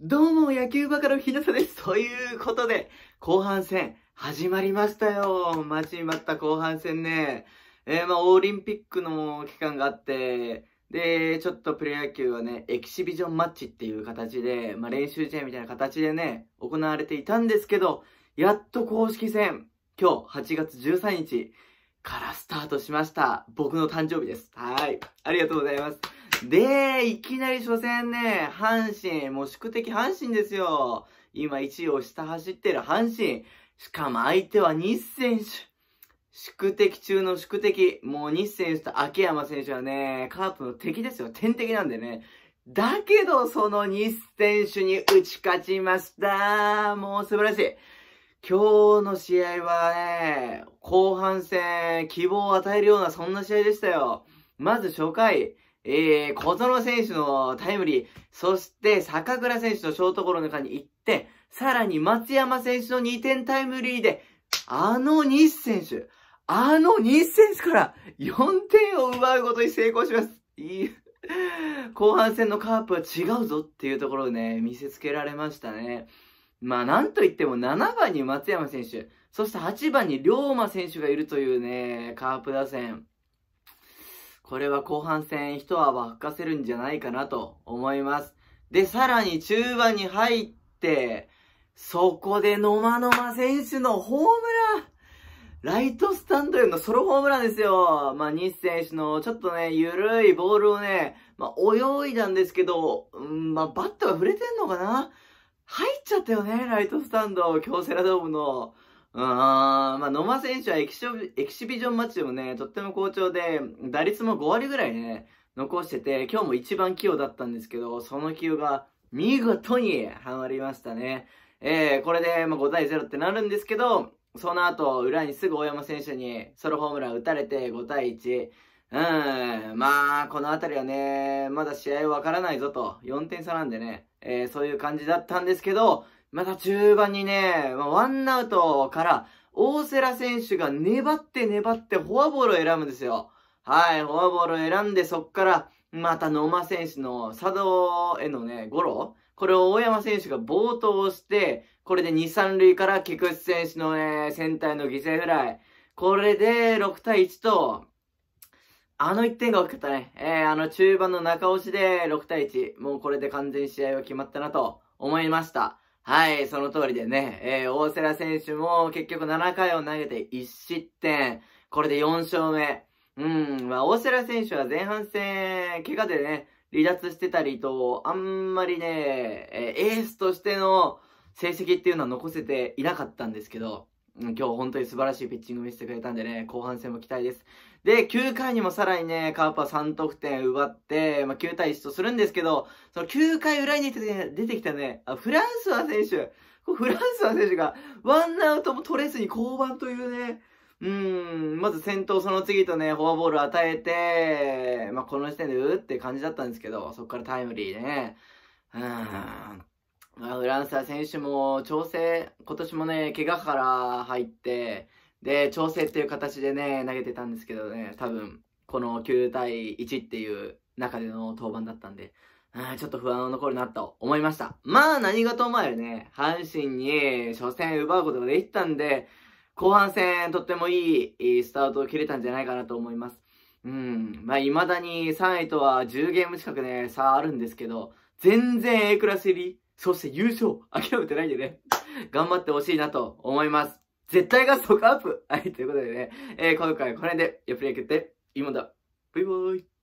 どうも、野球バカの日さです。ということで、後半戦、始まりましたよ。待ちに待った後半戦ね。えー、まあ、オリンピックの期間があって、で、ちょっとプロ野球はね、エキシビジョンマッチっていう形で、まあ、練習試合みたいな形でね、行われていたんですけど、やっと公式戦、今日8月13日からスタートしました。僕の誕生日です。はい。ありがとうございます。で、いきなり初戦ね、阪神、もう宿敵阪神ですよ。今1位を下走ってる阪神。しかも相手は日選手。宿敵中の宿敵。もう日選手と秋山選手はね、カープの敵ですよ。天敵なんでね。だけど、その日選手に打ち勝ちました。もう素晴らしい。今日の試合はね、後半戦、希望を与えるようなそんな試合でしたよ。まず初回、えー、小園選手のタイムリー、そして坂倉選手のショートゴロの中に1点、さらに松山選手の2点タイムリーで、あの西選手、あの西選手から4点を奪うことに成功します。いい。後半戦のカープは違うぞっていうところをね、見せつけられましたね。まあなんといっても7番に松山選手、そして8番に龍馬選手がいるというね、カープ打線。これは後半戦一泡吹かせるんじゃないかなと思います。で、さらに中盤に入って、そこで野間野間選手のホームランライトスタンドへのソロホームランですよ。まあ、西選手のちょっとね、ゆるいボールをね、まあ、泳いだんですけど、うん、まあ、バットが触れてんのかな入っちゃったよね、ライトスタンド、京セラドームの。まあ、野間選手はエキシエキシビジョンマッチでもね、とっても好調で、打率も5割ぐらいね、残してて、今日も一番器用だったんですけど、その器用が見事にハマりましたね。えー、これで、まあ、5対0ってなるんですけど、その後、裏にすぐ大山選手にソロホームラン打たれて5対1。うん、まあ、この辺りはね、まだ試合わからないぞと、4点差なんでね、えー、そういう感じだったんですけど、また中盤にね、ワンアウトから大瀬良選手が粘って粘ってフォアボールを選ぶんですよ。はい、フォアボールを選んでそっからまた野間選手の佐藤へのね、ゴロこれを大山選手が冒頭して、これで2、3塁から菊池選手のね、センターの犠牲フライ。これで6対1と、あの1点が大きかったね。えー、あの中盤の中押しで6対1。もうこれで完全試合は決まったなと思いました。はい、その通りでね、えー、大瀬良選手も結局7回を投げて1失点。これで4勝目。うん、まあ、大瀬良選手は前半戦、怪我でね、離脱してたりと、あんまりね、えー、エースとしての成績っていうのは残せていなかったんですけど、今日本当に素晴らしいピッチング見せてくれたんでね、後半戦も期待です。で、9回にもさらにね、カーパー3得点奪って、まあ、9対1とするんですけど、その9回裏に出てきたね、フランスは選手、フランスは選手が、ワンアウトも取れずに降板というね、うん、まず先頭その次とね、フォアボール与えて、まあ、この時点でうって感じだったんですけど、そこからタイムリーね。うん。まあ、フランスは選手も調整、今年もね、怪我から入って、で、調整っていう形でね、投げてたんですけどね、多分、この9対1っていう中での登板だったんで、ちょっと不安の残るなと思いました。まあ何事もあるね、阪神に初戦奪うことができたんで、後半戦とってもいいスタートを切れたんじゃないかなと思います。うん。まあ未だに3位とは10ゲーム近くね、差あるんですけど、全然 A クラス入り、そして優勝、諦めてないんでね、頑張ってほしいなと思います。絶対がストックアップはい、ということでね、えー、今回これで、やっぱりやけて、いいもんだ。バイバーイ。